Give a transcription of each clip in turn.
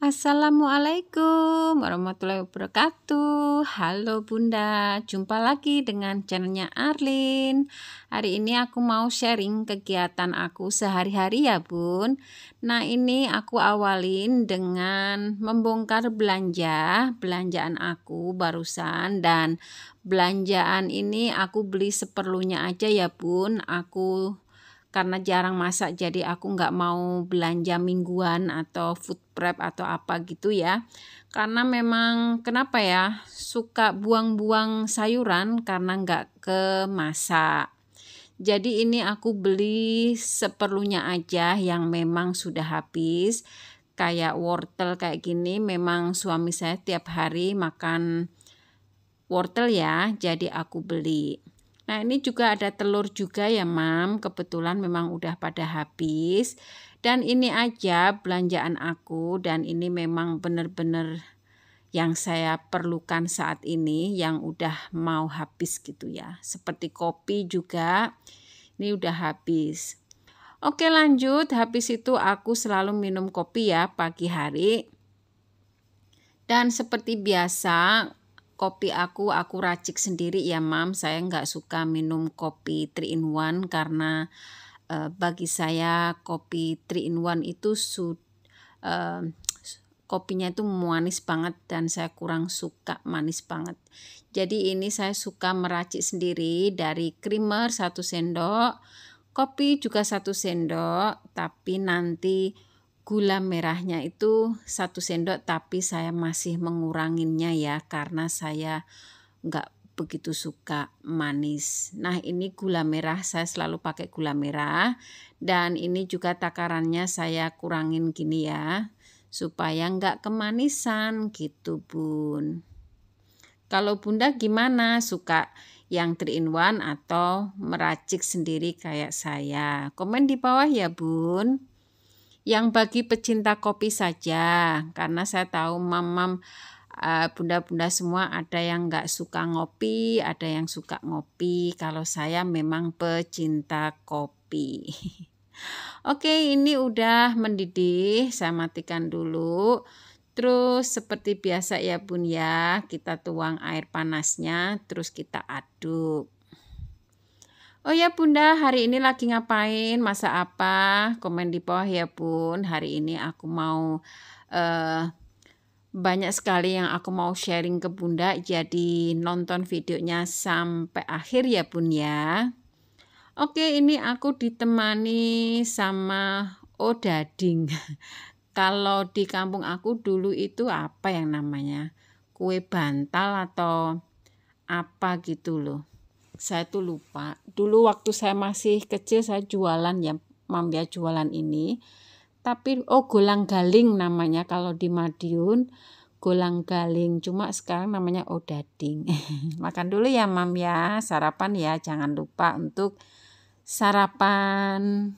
Assalamualaikum warahmatullahi wabarakatuh Halo Bunda, jumpa lagi dengan channelnya Arlin Hari ini aku mau sharing kegiatan aku sehari-hari ya Bun Nah ini aku awalin dengan membongkar belanja Belanjaan aku barusan dan belanjaan ini aku beli seperlunya aja ya Bun Aku karena jarang masak jadi aku nggak mau belanja mingguan atau food prep atau apa gitu ya karena memang kenapa ya suka buang-buang sayuran karena nggak ke masak jadi ini aku beli seperlunya aja yang memang sudah habis kayak wortel kayak gini memang suami saya tiap hari makan wortel ya jadi aku beli Nah, ini juga ada telur juga ya, Mam. Kebetulan memang udah pada habis. Dan ini aja belanjaan aku dan ini memang benar-benar yang saya perlukan saat ini yang udah mau habis gitu ya. Seperti kopi juga. Ini udah habis. Oke, lanjut. Habis itu aku selalu minum kopi ya pagi hari. Dan seperti biasa, kopi aku aku racik sendiri ya mam saya nggak suka minum kopi 3 in 1 karena uh, bagi saya kopi 3 in 1 itu su uh, eh, kopinya itu manis banget dan saya kurang suka manis banget jadi ini saya suka meracik sendiri dari creamer satu sendok kopi juga satu sendok tapi nanti gula merahnya itu satu sendok tapi saya masih menguranginnya ya karena saya nggak begitu suka manis. Nah ini gula merah saya selalu pakai gula merah dan ini juga takarannya saya kurangin gini ya supaya nggak kemanisan gitu bun. Kalau bunda gimana suka yang 3 in 1 atau meracik sendiri kayak saya? Komen di bawah ya bun yang bagi pecinta kopi saja karena saya tahu mamam eh, bunda-bunda semua ada yang nggak suka ngopi, ada yang suka ngopi. Kalau saya memang pecinta kopi. Oke, ini udah mendidih, saya matikan dulu. Terus seperti biasa ya bun ya, kita tuang air panasnya, terus kita aduk. Oh ya bunda, hari ini lagi ngapain? Masa apa? Komen di bawah ya bun. Hari ini aku mau uh, banyak sekali yang aku mau sharing ke bunda. Jadi nonton videonya sampai akhir ya bun ya. Oke ini aku ditemani sama Odading. Oh Kalau di kampung aku dulu itu apa yang namanya? Kue bantal atau apa gitu loh saya tuh lupa. Dulu waktu saya masih kecil saya jualan ya, mambia ya, jualan ini. Tapi oh golang galing namanya kalau di Madiun golang galing cuma sekarang namanya odading. Oh Makan dulu ya mam ya, sarapan ya, jangan lupa untuk sarapan.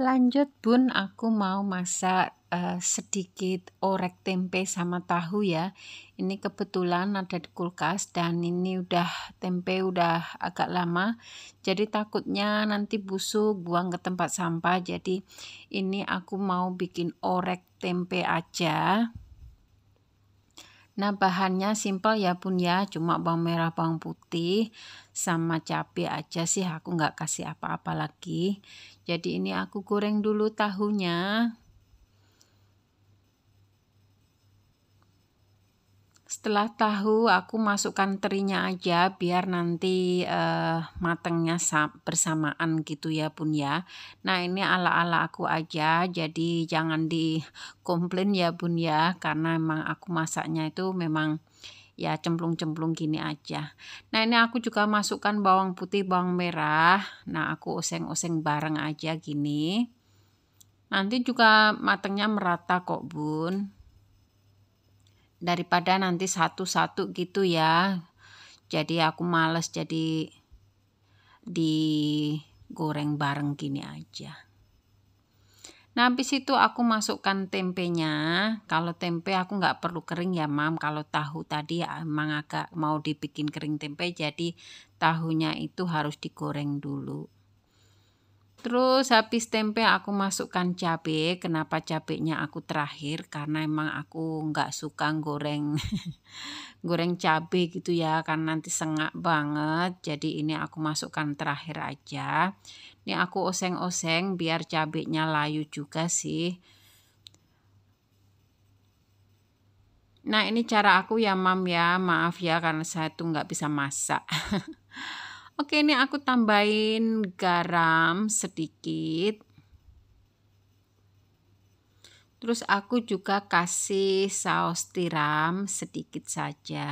Lanjut bun, aku mau masak Eh, sedikit orek tempe sama tahu ya. Ini kebetulan ada di kulkas dan ini udah tempe udah agak lama. Jadi takutnya nanti busuk buang ke tempat sampah. Jadi ini aku mau bikin orek tempe aja. Nah, bahannya simpel ya pun ya, cuma bawang merah, bawang putih sama cabe aja sih, aku nggak kasih apa-apa lagi. Jadi ini aku goreng dulu tahunya. setelah tahu aku masukkan terinya aja biar nanti uh, matangnya bersamaan gitu ya Bun ya. Nah, ini ala-ala aku aja jadi jangan dikomplain ya Bun ya karena emang aku masaknya itu memang ya cemplung-cemplung gini aja. Nah ini aku juga masukkan bawang putih, bawang merah. Nah aku oseng-oseng bareng aja gini. Nanti juga matangnya merata kok bun daripada nanti satu-satu gitu ya jadi aku males jadi digoreng bareng gini aja nah habis itu aku masukkan tempenya kalau tempe aku nggak perlu kering ya mam kalau tahu tadi ya emang agak mau dibikin kering tempe jadi tahunya itu harus digoreng dulu Terus habis tempe aku masukkan cabe. Kenapa cabenya aku terakhir? Karena emang aku nggak suka goreng goreng cabe gitu ya, karena nanti sengak banget. Jadi ini aku masukkan terakhir aja. Ini aku oseng-oseng biar cabenya layu juga sih. Nah ini cara aku ya mam ya, maaf ya karena saya tuh nggak bisa masak. Oke, ini aku tambahin garam sedikit. Terus aku juga kasih saus tiram sedikit saja.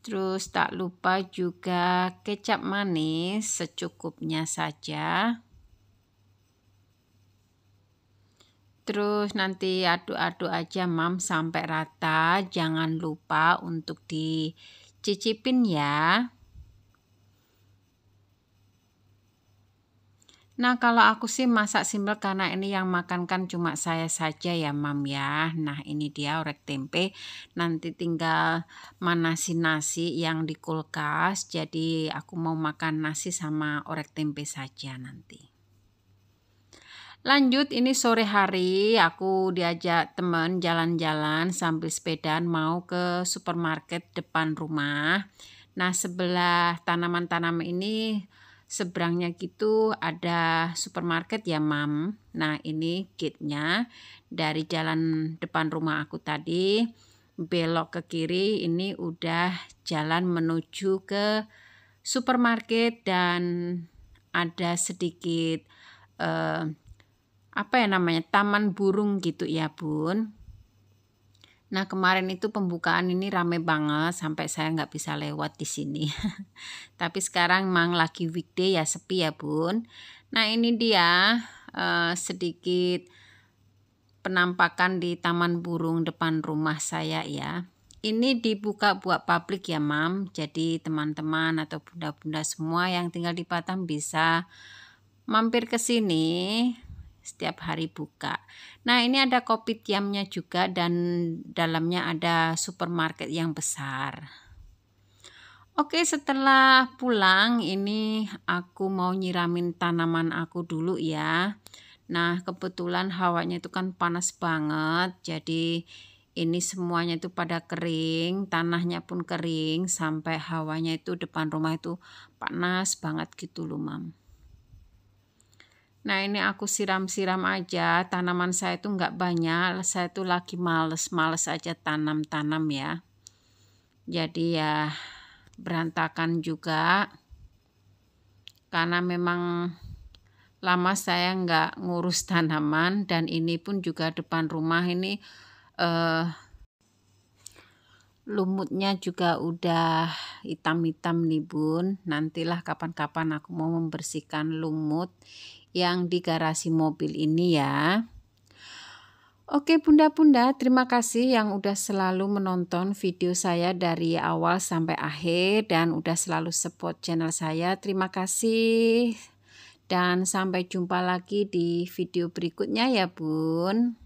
Terus tak lupa juga kecap manis secukupnya saja. Terus nanti aduk-aduk aja mam sampai rata. Jangan lupa untuk dicicipin ya. Nah kalau aku sih masak simpel karena ini yang makan kan cuma saya saja ya mam ya. Nah ini dia orek tempe. Nanti tinggal manasin nasi yang di kulkas. Jadi aku mau makan nasi sama orek tempe saja nanti. Lanjut ini sore hari aku diajak temen jalan-jalan sambil sepedaan mau ke supermarket depan rumah. Nah sebelah tanaman-tanaman ini seberangnya gitu ada supermarket ya mam. Nah ini kitnya dari jalan depan rumah aku tadi belok ke kiri ini udah jalan menuju ke supermarket dan ada sedikit eh, apa ya namanya taman burung gitu ya bun nah kemarin itu pembukaan ini rame banget sampai saya nggak bisa lewat di sini tapi sekarang mang lagi weekday ya sepi ya bun nah ini dia uh, sedikit penampakan di taman burung depan rumah saya ya ini dibuka buat publik ya mam jadi teman-teman atau bunda-bunda semua yang tinggal di Batam bisa mampir ke sini setiap hari buka. Nah, ini ada kopi tiamnya juga dan dalamnya ada supermarket yang besar. Oke, setelah pulang ini aku mau nyiramin tanaman aku dulu ya. Nah, kebetulan hawanya itu kan panas banget, jadi ini semuanya itu pada kering, tanahnya pun kering sampai hawanya itu depan rumah itu panas banget gitu loh, Mam. Nah ini aku siram-siram aja, tanaman saya itu nggak banyak, saya itu lagi males-males aja tanam-tanam ya. Jadi ya berantakan juga, karena memang lama saya nggak ngurus tanaman dan ini pun juga depan rumah ini eh, lumutnya juga udah hitam-hitam nih bun. Nantilah kapan-kapan aku mau membersihkan lumut yang di garasi mobil ini ya. Oke bunda-bunda, terima kasih yang udah selalu menonton video saya dari awal sampai akhir dan udah selalu support channel saya. Terima kasih dan sampai jumpa lagi di video berikutnya ya bun.